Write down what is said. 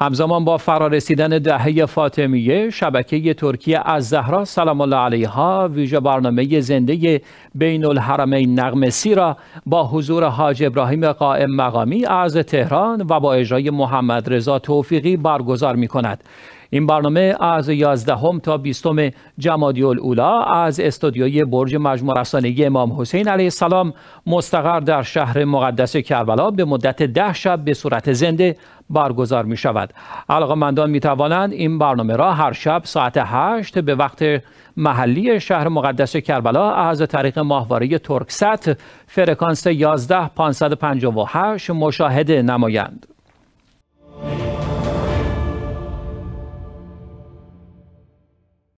همزمان با فرارسیدن دهه فاطمیه شبکه ترکیه از زهرا سلام الله علیها ویژه برنامه زنده بین الحرمین نغمسی را با حضور حاج ابراهیم قائم مقامی از تهران و با اجرای محمد رضا توفیقی برگزار می کند. این برنامه از 11 هم تا 20 جمادی الاولا از استودیوی برج مجموع رسانگی امام حسین علیه السلام مستقر در شهر مقدس کربلا به مدت ده شب به صورت زنده برگزار می شود علاقمندان می توانند این برنامه را هر شب ساعت 8 به وقت محلی شهر مقدس کربلا از طریق ماهواره ترکست فرکانس 11 558 مشاهده نمایند